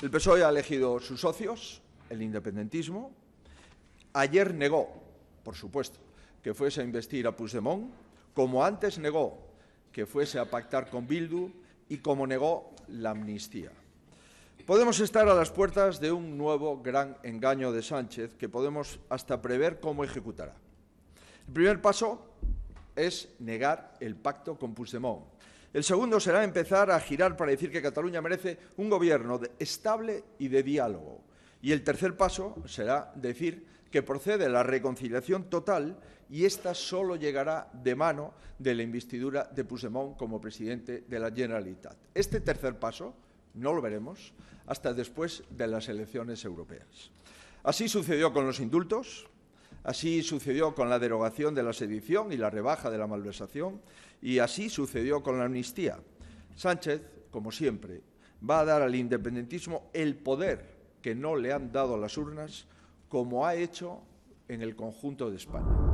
El PSOE ha elegido sus socios, el independentismo. Ayer negó, por supuesto, que fuese a investir a Puigdemont, como antes negó que fuese a pactar con Bildu y como negó la amnistía. Podemos estar a las puertas de un nuevo gran engaño de Sánchez que podemos hasta prever cómo ejecutará. El primer paso es negar el pacto con Puigdemont el segundo será empezar a girar para decir que Cataluña merece un gobierno estable y de diálogo. Y el tercer paso será decir que procede la reconciliación total y esta solo llegará de mano de la investidura de Puigdemont como presidente de la Generalitat. Este tercer paso no lo veremos hasta después de las elecciones europeas. Así sucedió con los indultos, Así sucedió con la derogación de la sedición y la rebaja de la malversación, y así sucedió con la amnistía. Sánchez, como siempre, va a dar al independentismo el poder que no le han dado las urnas, como ha hecho en el conjunto de España.